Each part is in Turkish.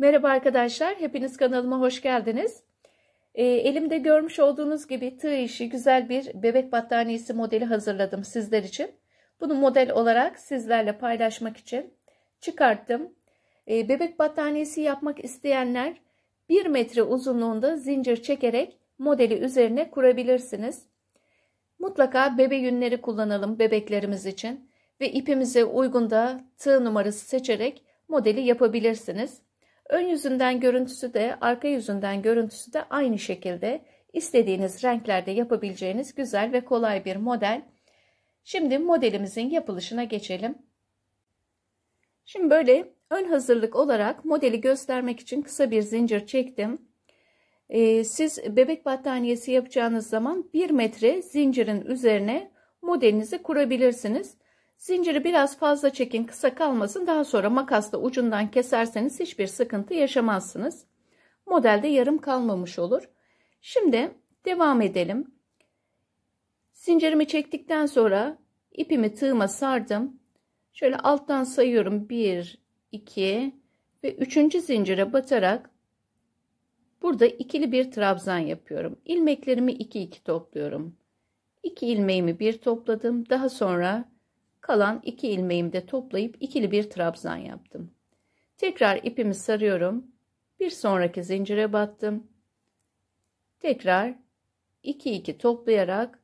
Merhaba arkadaşlar, hepiniz kanalıma hoş geldiniz. E, elimde görmüş olduğunuz gibi tığ işi güzel bir bebek battaniyesi modeli hazırladım sizler için. Bunu model olarak sizlerle paylaşmak için çıkarttım. E, bebek battaniyesi yapmak isteyenler 1 metre uzunluğunda zincir çekerek modeli üzerine kurabilirsiniz. Mutlaka bebe yünleri kullanalım bebeklerimiz için ve ipimize uygun da tığ numarası seçerek modeli yapabilirsiniz. Ön yüzünden görüntüsü de arka yüzünden görüntüsü de aynı şekilde istediğiniz renklerde yapabileceğiniz güzel ve kolay bir model. Şimdi modelimizin yapılışına geçelim. Şimdi böyle ön hazırlık olarak modeli göstermek için kısa bir zincir çektim. Ee, siz bebek battaniyesi yapacağınız zaman 1 metre zincirin üzerine modelinizi kurabilirsiniz. Zinciri biraz fazla çekin kısa kalmasın daha sonra makasla ucundan keserseniz hiçbir sıkıntı yaşamazsınız. Modelde yarım kalmamış olur. Şimdi devam edelim. Zincirimi çektikten sonra ipimi tığıma sardım. Şöyle alttan sayıyorum 1, 2 ve 3. zincire batarak burada ikili bir trabzan yapıyorum. İlmeklerimi 2 2 topluyorum. 2 ilmeğimi bir topladım. Daha sonra Kalan iki ilmeğimi de toplayıp ikili bir trabzan yaptım. Tekrar ipimi sarıyorum. Bir sonraki zincire battım. Tekrar iki iki toplayarak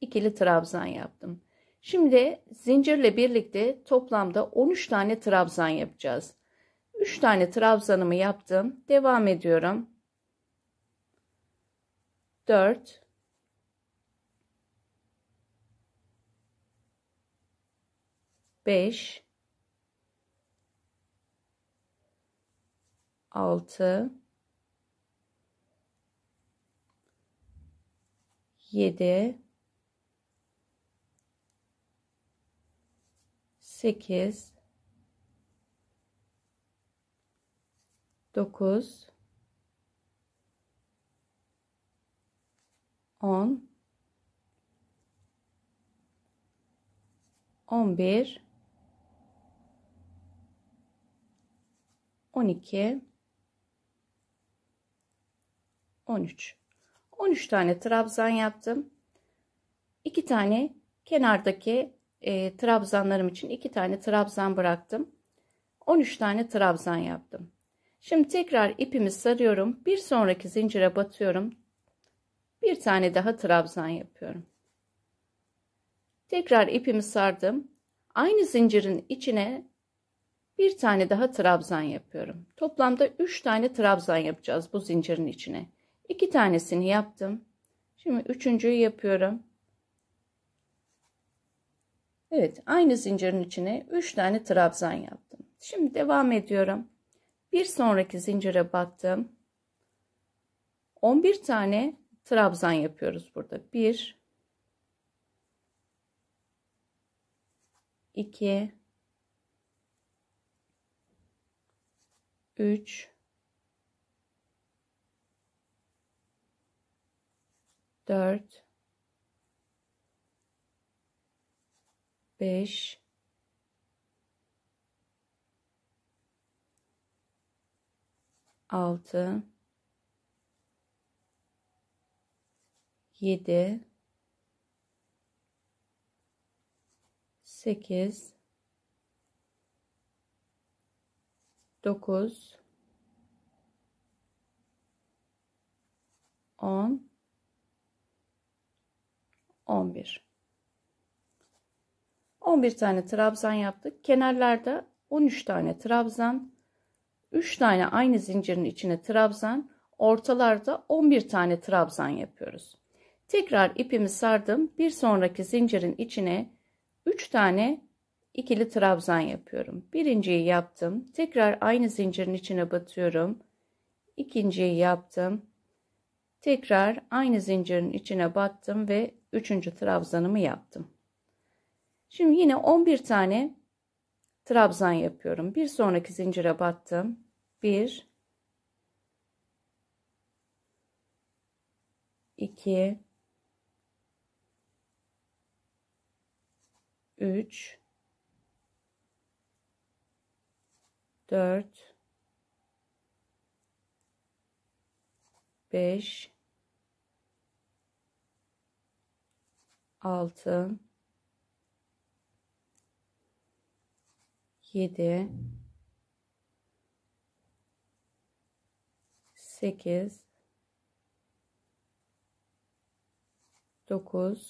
ikili trabzan yaptım. Şimdi zincirle birlikte toplamda 13 tane trabzan yapacağız. 3 tane trabzanımı yaptım. Devam ediyorum. 4 5 6 7 8 9 10 11 12 13 13 tane trabzan yaptım. 2 tane kenardaki e, trabzanlarım için 2 tane trabzan bıraktım. 13 tane trabzan yaptım. Şimdi tekrar ipimi sarıyorum. Bir sonraki zincire batıyorum. Bir tane daha trabzan yapıyorum. Tekrar ipimi sardım. Aynı zincirin içine bir tane daha trabzan yapıyorum. Toplamda 3 tane trabzan yapacağız bu zincirin içine. 2 tanesini yaptım. Şimdi üçüncüyü yapıyorum. Evet aynı zincirin içine 3 tane trabzan yaptım. Şimdi devam ediyorum. Bir sonraki zincire battım. 11 tane trabzan yapıyoruz burada. 1 2 3 4 5 6 7 8 9, 10, 11. 11 tane trabzan yaptık. Kenarlarda 13 tane trabzan, 3 tane aynı zincirin içine trabzan, ortalarda 11 tane trabzan yapıyoruz. Tekrar ipimi sardım. Bir sonraki zincirin içine 3 tane ikili trabzan yapıyorum. Birinciyi yaptım. Tekrar aynı zincirin içine batıyorum. İkinciyi yaptım. Tekrar aynı zincirin içine battım ve üçüncü trabzanımı yaptım. Şimdi yine 11 tane trabzan yapıyorum. Bir sonraki zincire battım. 1 2 3 4 5 6 7 8 9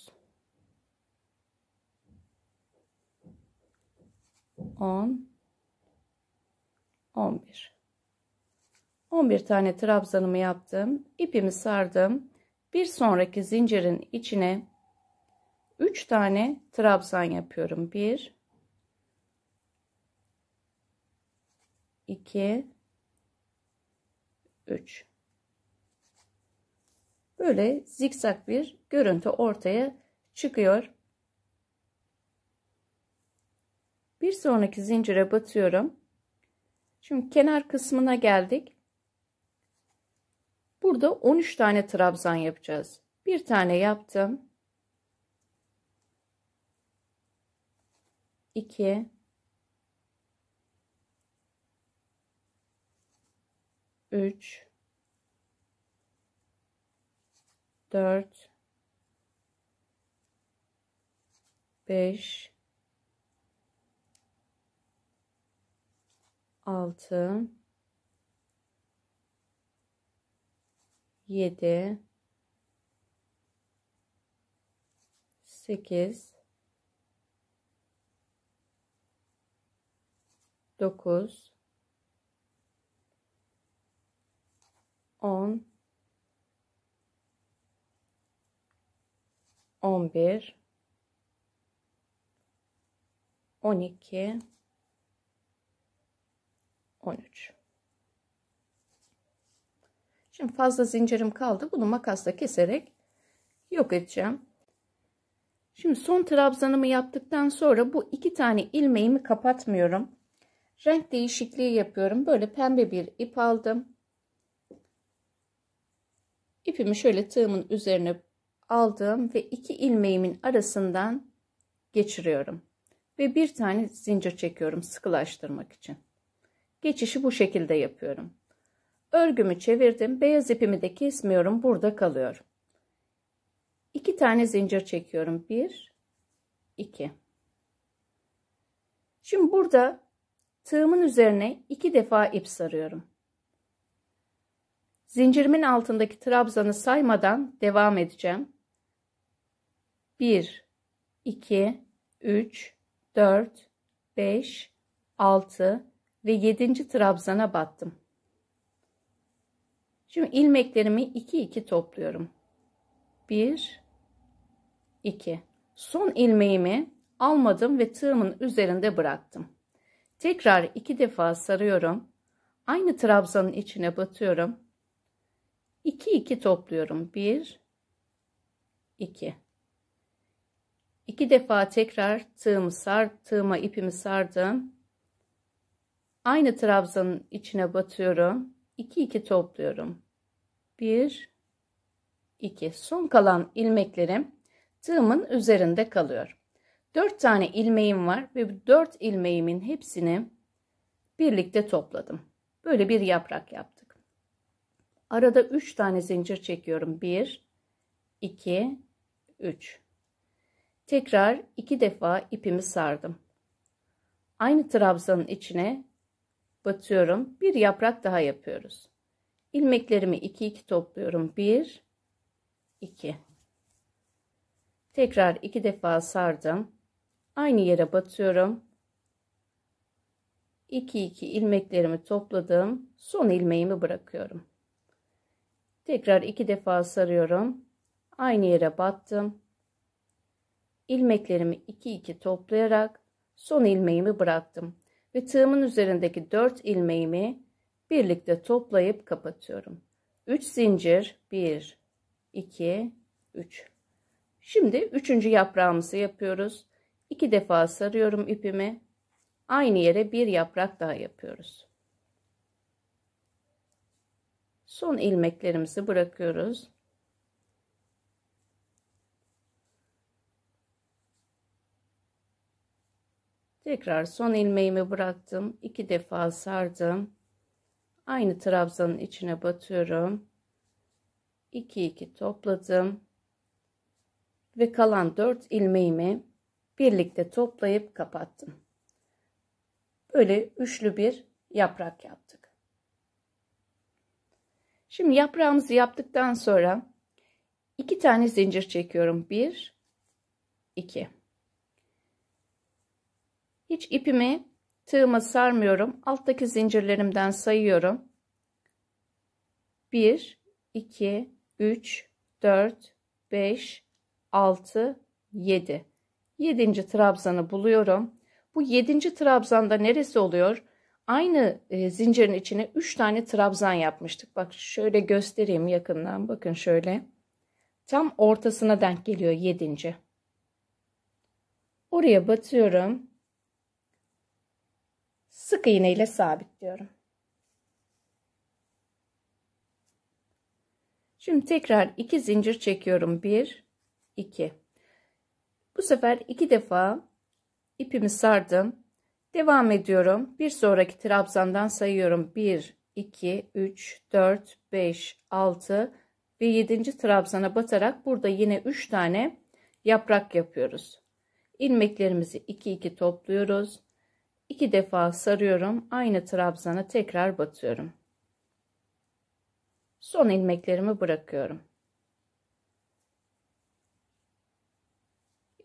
10 11 11 tane trabzanımı yaptım ipimi sardım bir sonraki zincirin içine 3 tane trabzan yapıyorum 1 2 3 böyle zikzak bir görüntü ortaya çıkıyor bir sonraki zincire batıyorum Şimdi kenar kısmına geldik. Burada 13 tane trabzan yapacağız. Bir tane yaptım. 2 3 4 5 6 7 8 9 10 11 12 13. Şimdi fazla zincirim kaldı. Bunu makasla keserek yok edeceğim. Şimdi son trabzanımı yaptıktan sonra bu iki tane ilmeğimi kapatmıyorum. Renk değişikliği yapıyorum. Böyle pembe bir ip aldım. İpimi şöyle tığımın üzerine aldım ve iki ilmeğimin arasından geçiriyorum. Ve bir tane zincir çekiyorum sıkılaştırmak için. Geçişi bu şekilde yapıyorum. Örgümü çevirdim. Beyaz ipimi de kesmiyorum. Burada kalıyor. İki tane zincir çekiyorum. bir, iki. Şimdi burada tığımın üzerine iki defa ip sarıyorum. Zincirimin altındaki trabzanı saymadan devam edeceğim. 1 2 3 4 5 6 ve 7. trabzana battım. Şimdi ilmeklerimi 2 2 topluyorum. 1 2 Son ilmeğimi almadım ve tığımın üzerinde bıraktım. Tekrar iki defa sarıyorum. Aynı trabzanın içine batıyorum. 2 2 topluyorum. 1 2 2 defa tekrar tığımı sar, tığıma ipimi sardım Aynı trabzanın içine batıyorum. 2 2 topluyorum. 1 2 son kalan ilmeklerim tığımın üzerinde kalıyor. 4 tane ilmeğim var ve 4 ilmeğimin hepsini birlikte topladım. Böyle bir yaprak yaptık. Arada 3 tane zincir çekiyorum. 1 2 3 Tekrar 2 defa ipimi sardım. Aynı trabzanın içine batıyorum. Bir yaprak daha yapıyoruz. İlmeklerimi 2 2 topluyorum. 1 2 Tekrar 2 defa sardım. Aynı yere batıyorum. 2 2 ilmeklerimi topladım. Son ilmeğimi bırakıyorum. Tekrar 2 defa sarıyorum. Aynı yere battım. İlmeklerimi 2 2 toplayarak son ilmeğimi bıraktım ve tığımın üzerindeki 4 ilmeğimi birlikte toplayıp kapatıyorum. 3 zincir 1 2 3 Şimdi üçüncü yaprağımızı yapıyoruz. 2 defa sarıyorum ipimi. Aynı yere bir yaprak daha yapıyoruz. Son ilmeklerimizi bırakıyoruz. tekrar son ilmeğimi bıraktım iki defa sardım aynı trabzanın içine batıyorum 2 2 topladım ve kalan 4 ilmeğimi birlikte toplayıp kapattım böyle üçlü bir yaprak yaptık şimdi yaprağımızı yaptıktan sonra iki tane zincir çekiyorum 1 2 hiç ipimi tığıma sarmıyorum. Alttaki zincirlerimden sayıyorum. 1, 2, 3, 4, 5, 6, 7. 7. trabzanı buluyorum. Bu 7. trabzanda neresi oluyor? Aynı e, zincirin içine 3 tane trabzan yapmıştık. Bak şöyle göstereyim yakından. Bakın şöyle. Tam ortasına denk geliyor 7. Oraya batıyorum sık iğne ile sabitliyorum. Şimdi tekrar iki zincir çekiyorum. Bir, iki. Bu sefer iki defa ipimi sardım. Devam ediyorum. Bir sonraki trabzandan sayıyorum. 1, 2, 3, 4, 5, 6 ve 7. trabzana batarak burada yine 3 tane yaprak yapıyoruz. İlmeklerimizi 2 2 topluyoruz iki defa sarıyorum. Aynı trabzana tekrar batıyorum. Son ilmeklerimi bırakıyorum.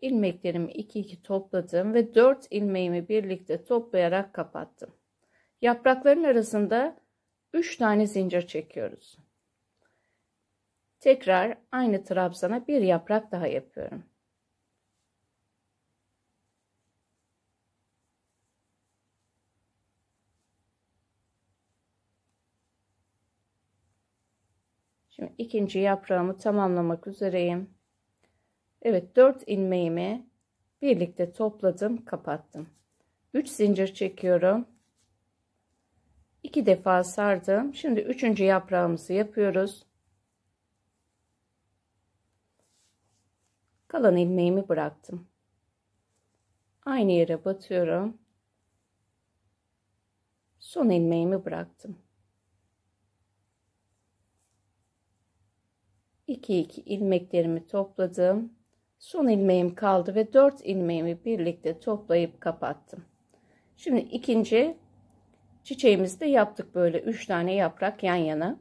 ilmeklerimi 2 2 topladım ve 4 ilmeğimi birlikte toplayarak kapattım. Yaprakların arasında 3 tane zincir çekiyoruz. Tekrar aynı trabzana bir yaprak daha yapıyorum. Şimdi ikinci yaprağımı tamamlamak üzereyim. Evet 4 ilmeğimi birlikte topladım kapattım. 3 zincir çekiyorum. 2 defa sardım. Şimdi 3. yaprağımızı yapıyoruz. Kalan ilmeğimi bıraktım. Aynı yere batıyorum. Son ilmeğimi bıraktım. 2 2 ilmeklerimi topladım. Son ilmeğim kaldı ve 4 ilmeğimi birlikte toplayıp kapattım. Şimdi ikinci çiçeğimizi de yaptık böyle 3 tane yaprak yan yana.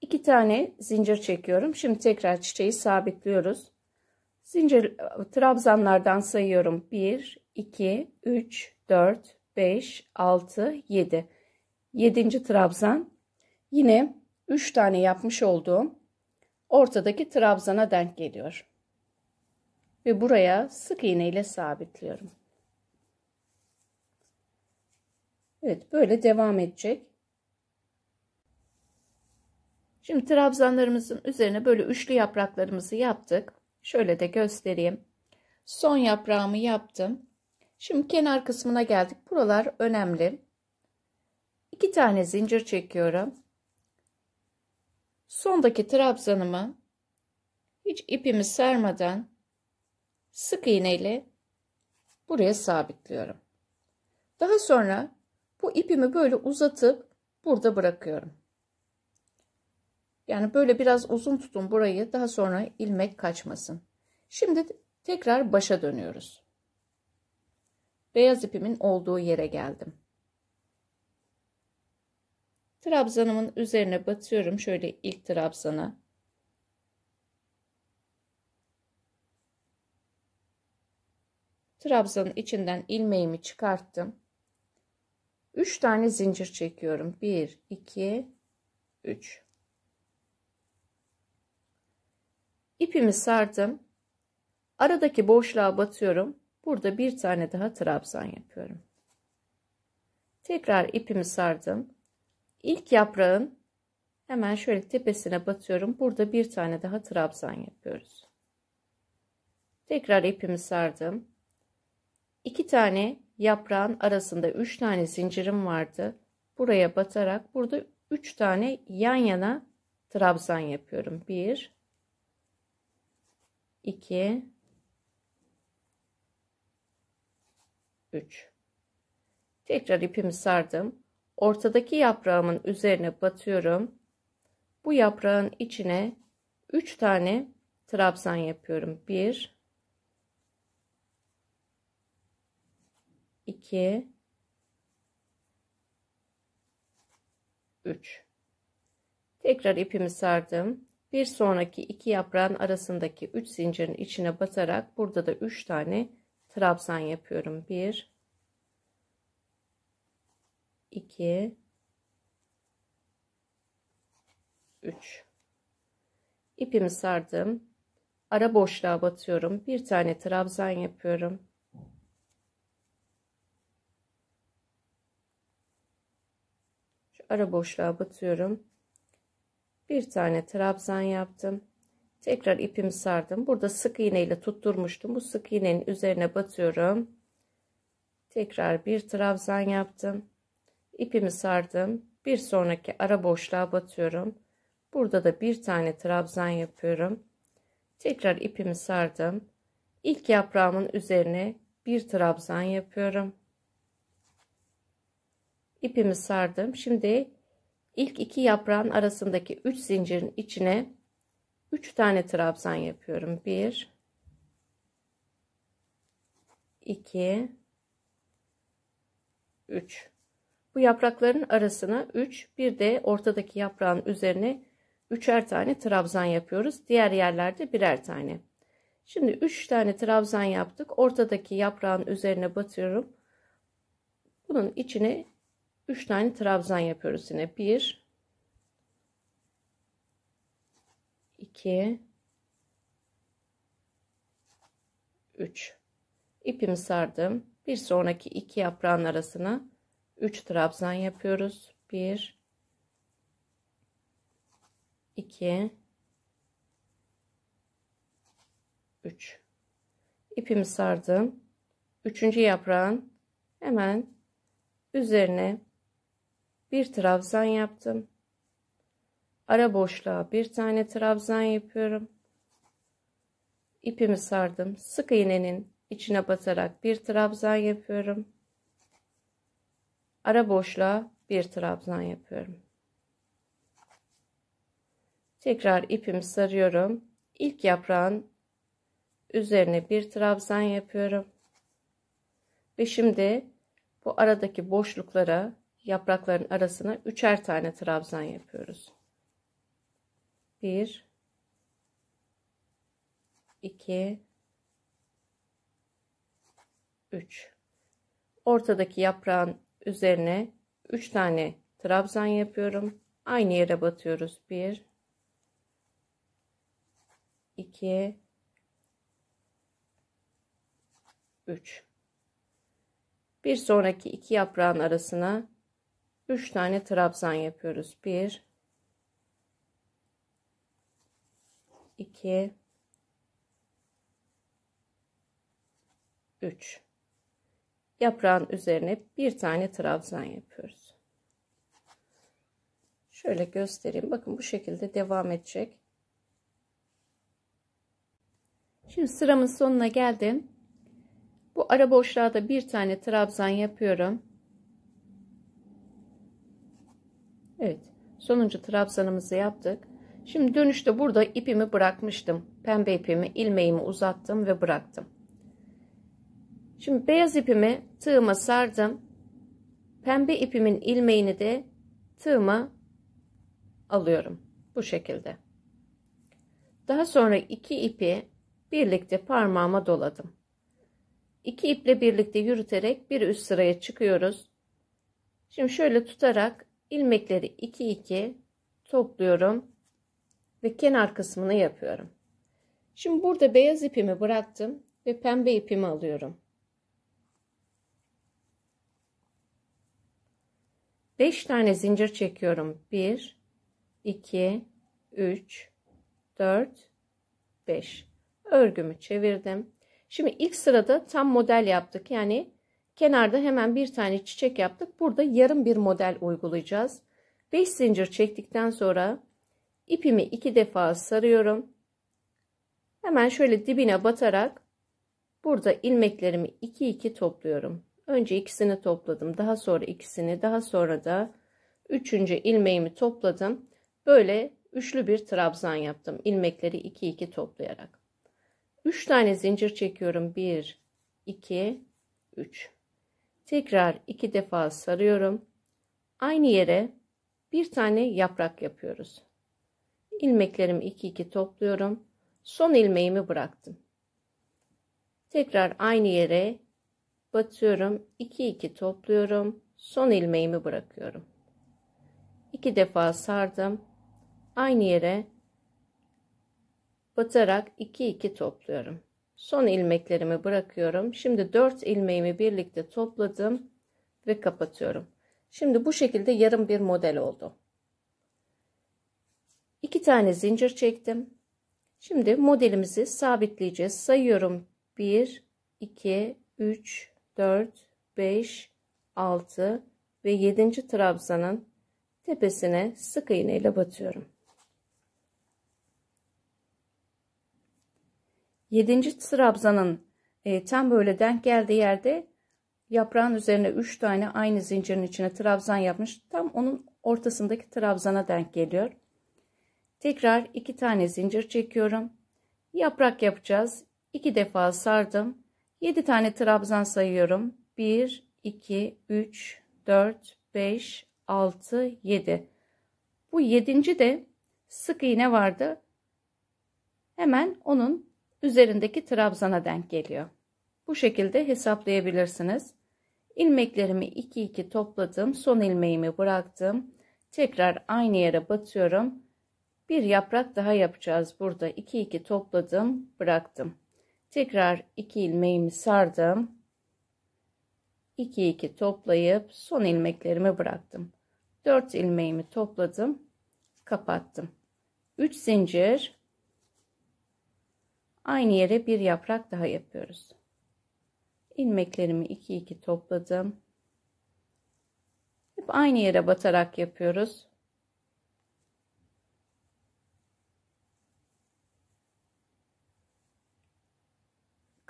2 tane zincir çekiyorum. Şimdi tekrar çiçeği sabitliyoruz. Zincir trabzanlardan sayıyorum. 1, 2, 3, 4, 5, 6, 7. 7. trabzan. Yine 3 tane yapmış olduğum ortadaki trabzana denk geliyor. Ve buraya sık iğne ile sabitliyorum. Evet böyle devam edecek. Şimdi trabzanlarımızın üzerine böyle üçlü yapraklarımızı yaptık. Şöyle de göstereyim. Son yaprağımı yaptım. Şimdi kenar kısmına geldik. Buralar önemli. İki tane zincir çekiyorum. Sondaki trabzanımı hiç ipimi sermeden sık iğneyle buraya sabitliyorum. Daha sonra bu ipimi böyle uzatıp burada bırakıyorum. Yani böyle biraz uzun tutun burayı daha sonra ilmek kaçmasın. Şimdi tekrar başa dönüyoruz. Beyaz ipimin olduğu yere geldim. Trabzanımın üzerine batıyorum. Şöyle ilk trabzana. Trabzanın içinden ilmeğimi çıkarttım. 3 tane zincir çekiyorum. 1, 2, 3. İpimi sardım. Aradaki boşluğa batıyorum. Burada bir tane daha trabzan yapıyorum. Tekrar ipimi sardım. İlk yaprağın hemen şöyle tepesine batıyorum. Burada bir tane daha trabzan yapıyoruz. Tekrar ipimi sardım. İki tane yaprağın arasında üç tane zincirim vardı. Buraya batarak burada üç tane yan yana trabzan yapıyorum. Bir, iki, üç. Tekrar ipimi sardım. Ortadaki yaprağımın üzerine batıyorum. Bu yaprağın içine 3 tane trabzan yapıyorum. 1 2 3 Tekrar ipimi sardım. Bir sonraki iki yaprağın arasındaki 3 zincirin içine batarak burada da 3 tane trabzan yapıyorum. 1 2 3 ipimi sardım ara boşluğa batıyorum bir tane trabzan yapıyorum Şu ara boşluğa batıyorum bir tane trabzan yaptım tekrar ipimi sardım burada sık iğne ile tutturmuştum bu sık iğnenin üzerine batıyorum tekrar bir trabzan yaptım ipimi sardım bir sonraki ara boşluğa batıyorum burada da bir tane trabzan yapıyorum tekrar ipimi sardım ilk yaprağımın üzerine bir trabzan yapıyorum ipimi sardım şimdi ilk iki yaprağın arasındaki 3 zincirin içine 3 tane trabzan yapıyorum 1 2 3 bu yaprakların arasına 3 bir de ortadaki yaprağın üzerine üçer tane trabzan yapıyoruz. Diğer yerlerde birer tane. Şimdi 3 tane trabzan yaptık. Ortadaki yaprağın üzerine batıyorum. Bunun içine 3 tane trabzan yapıyoruz yine. 1 2 3 İpimi sardım. Bir sonraki iki yaprağın arasına 3 trabzan yapıyoruz. 1 2 3 İpimi sardım. 3. yaprağın hemen üzerine bir trabzan yaptım. Ara boşluğa bir tane trabzan yapıyorum. İpimi sardım. Sık iğnenin içine batarak bir trabzan yapıyorum ara boşluğa bir trabzan yapıyorum. Tekrar ipimi sarıyorum. İlk yaprağın üzerine bir trabzan yapıyorum. Ve şimdi bu aradaki boşluklara yaprakların arasına üçer tane trabzan yapıyoruz. 1 2 3 Ortadaki yaprağın üzerine 3 tane trabzan yapıyorum. Aynı yere batıyoruz. 1 2 3 Bir sonraki iki yaprağın arasına 3 tane trabzan yapıyoruz. 1 2 3 Yaprağın üzerine bir tane trabzan yapıyoruz. Şöyle göstereyim. Bakın bu şekilde devam edecek. Şimdi sıramın sonuna geldim. Bu ara boşluğa da bir tane trabzan yapıyorum. Evet. Sonuncu trabzanımızı yaptık. Şimdi dönüşte burada ipimi bırakmıştım. Pembe ipimi, ilmeğimi uzattım ve bıraktım. Şimdi beyaz ipimi tığıma sardım. Pembe ipimin ilmeğini de tığıma alıyorum. Bu şekilde. Daha sonra iki ipi birlikte parmağıma doladım. İki iple birlikte yürüterek bir üst sıraya çıkıyoruz. Şimdi şöyle tutarak ilmekleri iki iki topluyorum ve kenar kısmını yapıyorum. Şimdi burada beyaz ipimi bıraktım ve pembe ipimi alıyorum. 5 tane zincir çekiyorum. 1 2 3 4 5 örgümü çevirdim. Şimdi ilk sırada tam model yaptık. Yani kenarda hemen bir tane çiçek yaptık. Burada yarım bir model uygulayacağız. 5 zincir çektikten sonra ipimi iki defa sarıyorum. Hemen şöyle dibine batarak burada ilmeklerimi 2 2 topluyorum. Önce ikisini topladım. Daha sonra ikisini. Daha sonra da üçüncü ilmeğimi topladım. Böyle üçlü bir trabzan yaptım. İlmekleri iki iki toplayarak. Üç tane zincir çekiyorum. Bir, iki, üç. Tekrar iki defa sarıyorum. Aynı yere bir tane yaprak yapıyoruz. İlmeklerimi iki iki topluyorum. Son ilmeğimi bıraktım. Tekrar aynı yere batıyorum 2 2 topluyorum son ilmeğimi bırakıyorum 2 defa sardım aynı yere batarak 2 2 topluyorum son ilmeklerimi bırakıyorum şimdi 4 ilmeğimi birlikte topladım ve kapatıyorum şimdi bu şekilde yarım bir model oldu 2 tane zincir çektim şimdi modelimizi sabitleyeceğiz sayıyorum 1 2 3 4, 5, 6 ve 7. trabzanın tepesine sık iğne ile batıyorum. 7. trabzanın e, tam böyle denk geldiği yerde yaprağın üzerine 3 tane aynı zincirin içine trabzan yapmış. Tam onun ortasındaki trabzana denk geliyor. Tekrar 2 tane zincir çekiyorum. Yaprak yapacağız. 2 defa sardım. 7 tane trabzan sayıyorum. 1, 2, 3, 4, 5, 6, 7. Bu 7. de sık iğne vardı. Hemen onun üzerindeki trabzana denk geliyor. Bu şekilde hesaplayabilirsiniz. İlmeklerimi 2 2 topladım. Son ilmeğimi bıraktım. Tekrar aynı yere batıyorum. Bir yaprak daha yapacağız. Burada 2 2 topladım, bıraktım. Tekrar 2 ilmeğimi sardım. 2 2 toplayıp son ilmeklerimi bıraktım. 4 ilmeğimi topladım. Kapattım. 3 zincir. Aynı yere bir yaprak daha yapıyoruz. İlmeklerimi 2 2 topladım. Hep aynı yere batarak yapıyoruz.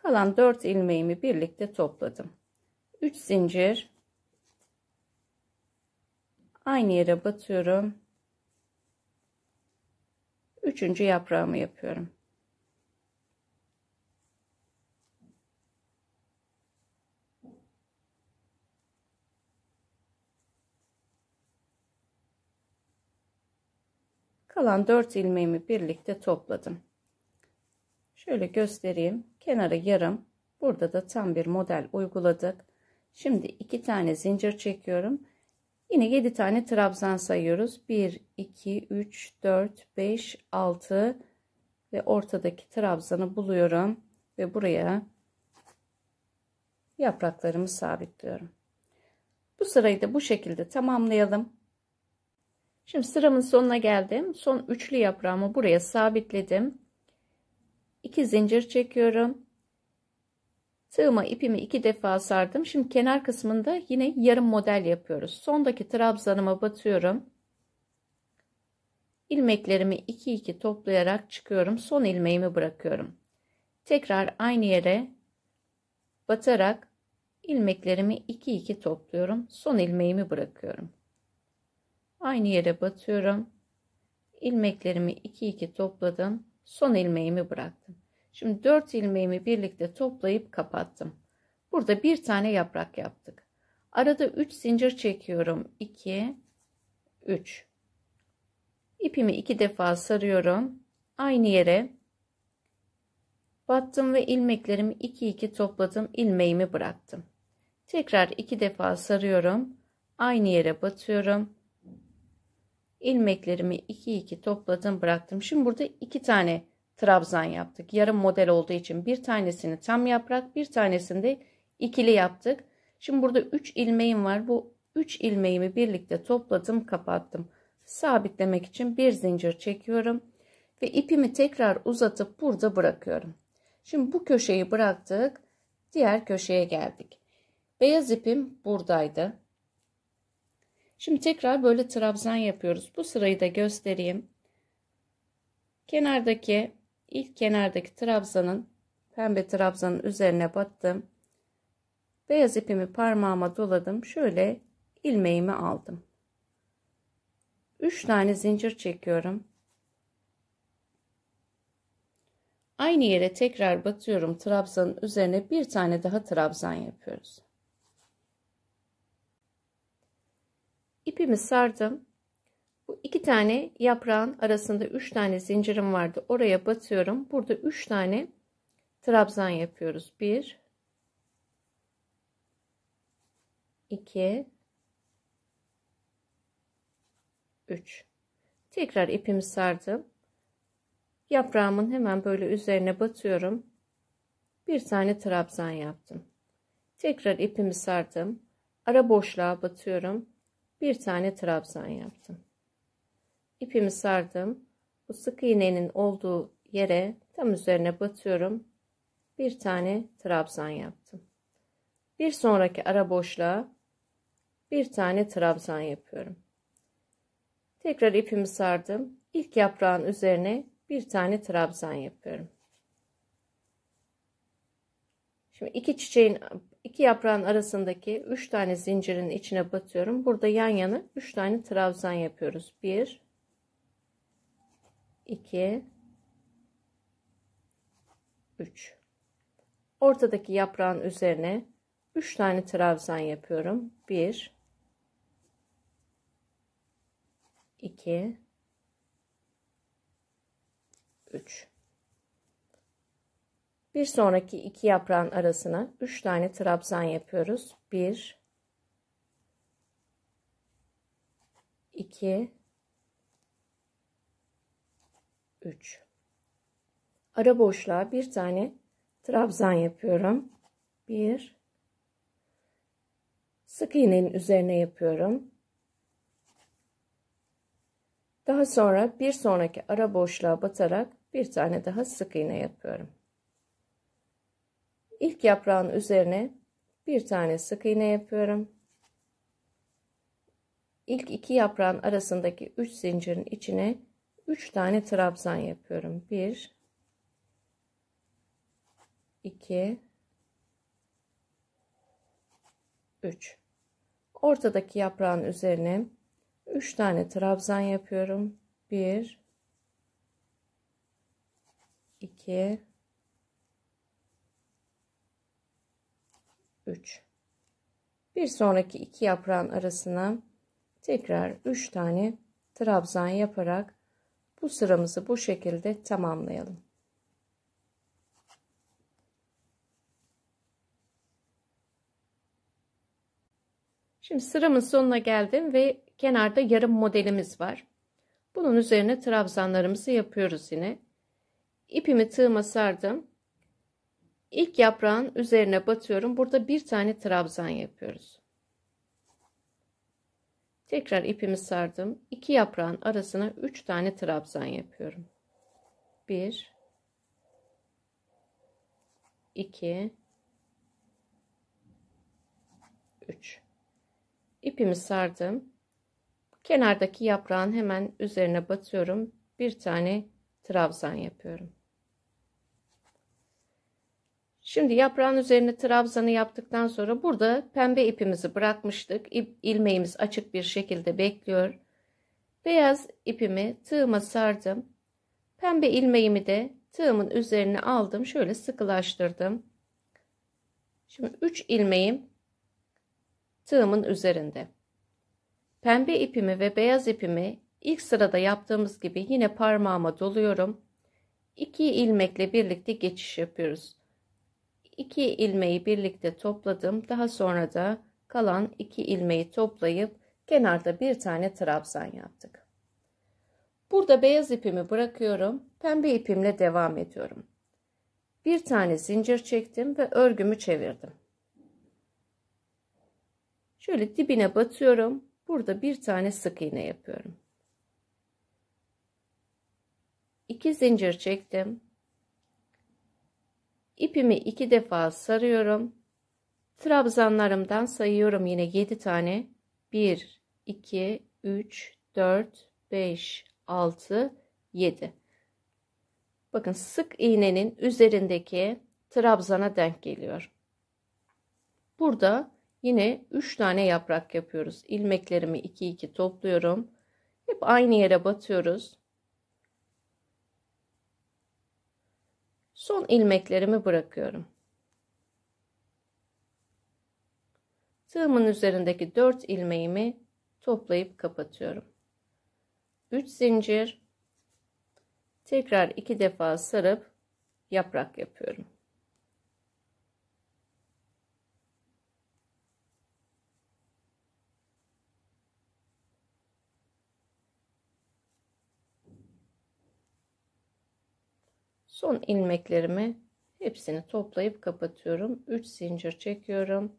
kalan 4 ilmeğimi birlikte topladım 3 zincir aynı yere batıyorum üçüncü yaprağımı yapıyorum kalan 4 ilmeğimi birlikte topladım şöyle göstereyim Kenara yarım. Burada da tam bir model uyguladık. Şimdi iki tane zincir çekiyorum. Yine 7 tane trabzan sayıyoruz. 1, 2, 3, 4, 5, 6 ve ortadaki trabzanı buluyorum. Ve buraya yapraklarımı sabitliyorum. Bu sırayı da bu şekilde tamamlayalım. Şimdi sıramın sonuna geldim. Son üçlü yaprağımı buraya sabitledim. 2 zincir çekiyorum. Tığıma ipimi iki defa sardım. Şimdi kenar kısmında yine yarım model yapıyoruz. Sondaki trabzanıma batıyorum. İlmeklerimi 2 2 toplayarak çıkıyorum. Son ilmeğimi bırakıyorum. Tekrar aynı yere batarak ilmeklerimi 2 2 topluyorum. Son ilmeğimi bırakıyorum. Aynı yere batıyorum. İlmeklerimi 2 2 topladım son ilmeğimi bıraktım. Şimdi 4 ilmeğimi birlikte toplayıp kapattım. Burada bir tane yaprak yaptık. Arada 3 zincir çekiyorum. 2 3 İpimi iki defa sarıyorum. Aynı yere battım ve ilmeklerimi 2 2 topladım. ilmeğimi bıraktım. Tekrar iki defa sarıyorum. Aynı yere batıyorum ilmeklerimi iki iki topladım bıraktım. Şimdi burada iki tane trabzan yaptık. Yarım model olduğu için bir tanesini tam yaprak bir tanesini de ikili yaptık. Şimdi burada 3 ilmeğim var. Bu 3 ilmeğimi birlikte topladım kapattım. Sabitlemek için bir zincir çekiyorum. Ve ipimi tekrar uzatıp burada bırakıyorum. Şimdi bu köşeyi bıraktık. Diğer köşeye geldik. Beyaz ipim buradaydı. Şimdi tekrar böyle trabzan yapıyoruz. Bu sırayı da göstereyim. Kenardaki ilk kenardaki trabzanın pembe trabzanın üzerine battım. Beyaz ipimi parmağıma doladım. Şöyle ilmeğimi aldım. 3 tane zincir çekiyorum. Aynı yere tekrar batıyorum. Trabzanın üzerine bir tane daha trabzan yapıyoruz. İpimi sardım. Bu iki tane yaprağın arasında üç tane zincirim vardı. Oraya batıyorum. Burada üç tane trabzan yapıyoruz. Bir, iki, üç. Tekrar ipimi sardım. Yaprağımın hemen böyle üzerine batıyorum. Bir tane trabzan yaptım. Tekrar ipimi sardım. Ara boşluğa batıyorum bir tane trabzan yaptım İpimi sardım bu sık iğnenin olduğu yere tam üzerine batıyorum bir tane trabzan yaptım bir sonraki ara boşluğa bir tane trabzan yapıyorum tekrar ipimi sardım İlk yaprağın üzerine bir tane trabzan yapıyorum Şimdi iki çiçeğin iki yaprağın arasındaki 3 tane zincirin içine batıyorum. Burada yan yana 3 tane trabzan yapıyoruz. 1 2 3 Ortadaki yaprağın üzerine 3 tane trabzan yapıyorum. 1 2 3 bir sonraki iki yaprağın arasına 3 tane trabzan yapıyoruz. 1 2 3 Ara boşluğa bir tane trabzan yapıyorum. 1 Sık iğnenin üzerine yapıyorum. Daha sonra bir sonraki ara boşluğa batarak bir tane daha sık iğne yapıyorum. İlk yaprağın üzerine bir tane sık iğne yapıyorum. İlk iki yaprağın arasındaki 3 zincirin içine 3 tane trabzan yapıyorum. 1 2 3 Ortadaki yaprağın üzerine 3 tane trabzan yapıyorum. 1 2 3 bir sonraki iki yaprağın arasına tekrar 3 tane trabzan yaparak bu sıramızı bu şekilde tamamlayalım Şimdi sıramın sonuna geldim ve kenarda yarım modelimiz var. Bunun üzerine trabzanlarımızı yapıyoruz yine. İpimi tığıma sardım. İlk yaprağın üzerine batıyorum. Burada bir tane trabzan yapıyoruz. Tekrar ipimi sardım. İki yaprağın arasına üç tane trabzan yapıyorum. Bir, iki, üç. İpimi sardım. Kenardaki yaprağın hemen üzerine batıyorum. Bir tane trabzan yapıyorum. Şimdi yaprağın üzerine trabzanı yaptıktan sonra burada pembe ipimizi bırakmıştık. İp, ilmeğimiz açık bir şekilde bekliyor. Beyaz ipimi tığıma sardım. Pembe ilmeğimi de tığımın üzerine aldım. Şöyle sıkılaştırdım. Şimdi 3 ilmeğim tığımın üzerinde. Pembe ipimi ve beyaz ipimi ilk sırada yaptığımız gibi yine parmağıma doluyorum. 2 ilmekle birlikte geçiş yapıyoruz. 2 ilmeği birlikte topladım. Daha sonra da kalan 2 ilmeği toplayıp kenarda bir tane trabzan yaptık. Burada beyaz ipimi bırakıyorum. Pembe ipimle devam ediyorum. Bir tane zincir çektim ve örgümü çevirdim. Şöyle dibine batıyorum. Burada bir tane sık iğne yapıyorum. 2 zincir çektim. İpimi iki defa sarıyorum. Trabzanlarımdan sayıyorum yine 7 tane. 1, 2, 3, 4, 5, 6, 7. Bakın sık iğnenin üzerindeki trabzana denk geliyor. Burada yine 3 tane yaprak yapıyoruz. Ilmeklerimi 2 2 topluyorum. Hep aynı yere batıyoruz. Son ilmeklerimi bırakıyorum. Tığımın üzerindeki 4 ilmeğimi toplayıp kapatıyorum. 3 zincir tekrar 2 defa sarıp yaprak yapıyorum. son ilmeklerimi hepsini toplayıp kapatıyorum 3 zincir çekiyorum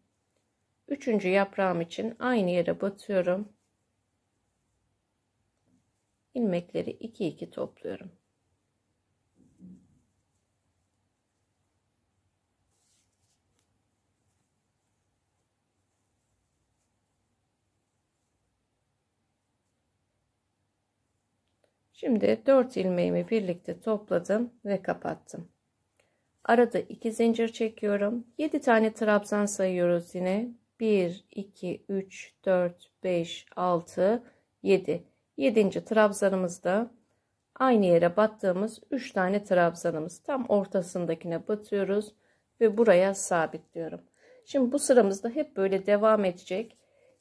3. yaprağım için aynı yere batıyorum ilmekleri 2 2 topluyorum Şimdi 4 ilmeğimi birlikte topladım ve kapattım. Arada 2 zincir çekiyorum. 7 tane trabzan sayıyoruz yine. 1, 2, 3, 4, 5, 6, 7. 7. trabzanımızda aynı yere battığımız 3 tane trabzanımız. Tam ortasındakine batıyoruz ve buraya sabitliyorum. Şimdi bu sıramızda hep böyle devam edecek.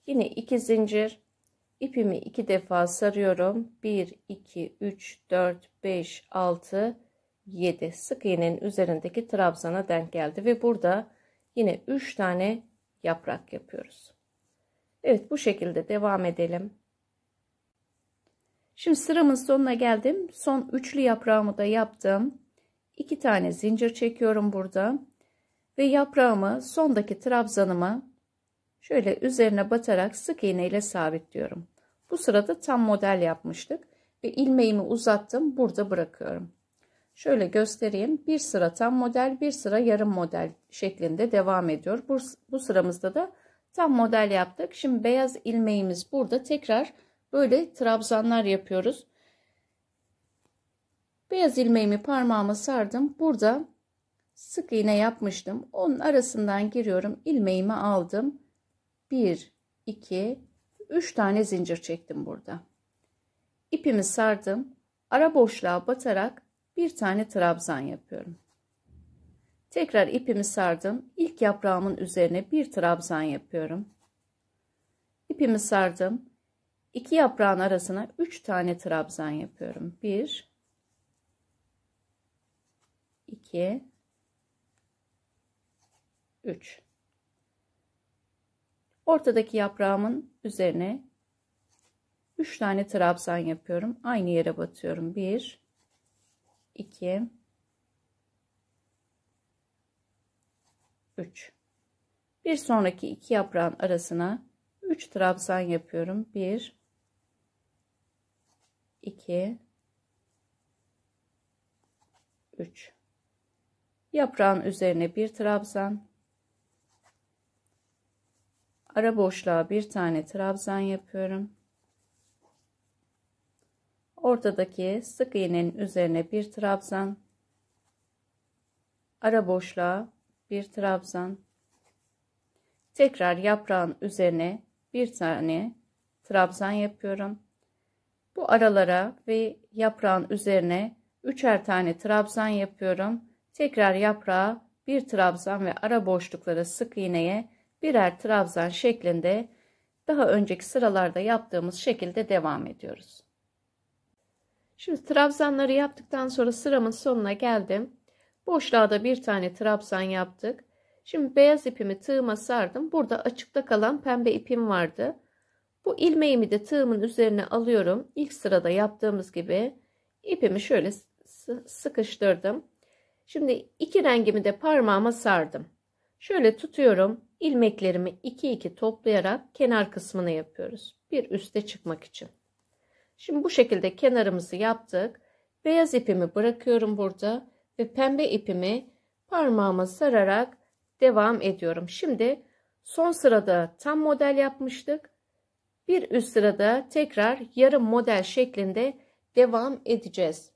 Yine 2 zincir İpimi iki defa sarıyorum. 1, 2, 3, 4, 5, 6, 7 sık iğnenin üzerindeki trabzana denk geldi. Ve burada yine 3 tane yaprak yapıyoruz. Evet bu şekilde devam edelim. Şimdi sıramın sonuna geldim. Son üçlü yaprağımı da yaptım. 2 tane zincir çekiyorum burada. Ve yaprağımı sondaki trabzanıma. Şöyle üzerine batarak sık iğne ile sabitliyorum. Bu sırada tam model yapmıştık ve ilmeğimi uzattım burada bırakıyorum. Şöyle göstereyim. Bir sıra tam model, bir sıra yarım model şeklinde devam ediyor. Bu, bu sıramızda da tam model yaptık. Şimdi beyaz ilmeğimiz burada. Tekrar böyle trabzanlar yapıyoruz. Beyaz ilmeğimi parmağıma sardım. Burada sık iğne yapmıştım. Onun arasından giriyorum. ilmeğimi aldım. 1, 2, 3 tane zincir çektim burada. İpimi sardım. Ara boşluğa batarak bir tane trabzan yapıyorum. Tekrar ipimi sardım. İlk yaprağımın üzerine bir trabzan yapıyorum. İpimi sardım. İki yaprağın arasına 3 tane trabzan yapıyorum. 1 2 3 Ortadaki yaprağımın üzerine 3 tane trabzan yapıyorum. Aynı yere batıyorum. 1 2 3 Bir sonraki iki yaprağın arasına 3 trabzan yapıyorum. 1 2 3 Yaprağın üzerine bir trabzan Ara boşluğa bir tane trabzan yapıyorum. Ortadaki sık iğnenin üzerine bir trabzan. Ara boşluğa bir trabzan. Tekrar yaprağın üzerine bir tane trabzan yapıyorum. Bu aralara ve yaprağın üzerine üçer tane trabzan yapıyorum. Tekrar yaprağa bir trabzan ve ara boşluklara sık iğneye birer trabzan şeklinde daha önceki sıralarda yaptığımız şekilde devam ediyoruz. Şimdi trabzanları yaptıktan sonra sıramın sonuna geldim. Boşluğa da bir tane trabzan yaptık. Şimdi beyaz ipimi tığıma sardım. Burada açıkta kalan pembe ipim vardı. Bu ilmeğimi de tığımın üzerine alıyorum. İlk sırada yaptığımız gibi ipimi şöyle sıkıştırdım. Şimdi iki rengimi de parmağıma sardım. Şöyle tutuyorum. ilmeklerimi 2 2 toplayarak kenar kısmını yapıyoruz. Bir üste çıkmak için. Şimdi bu şekilde kenarımızı yaptık. Beyaz ipimi bırakıyorum burada ve pembe ipimi parmağıma sararak devam ediyorum. Şimdi son sırada tam model yapmıştık. Bir üst sırada tekrar yarım model şeklinde devam edeceğiz.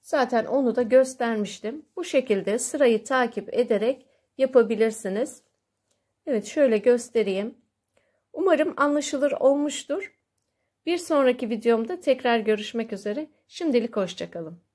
Zaten onu da göstermiştim. Bu şekilde sırayı takip ederek yapabilirsiniz. Evet şöyle göstereyim. Umarım anlaşılır olmuştur. Bir sonraki videomda tekrar görüşmek üzere. Şimdilik hoşçakalın.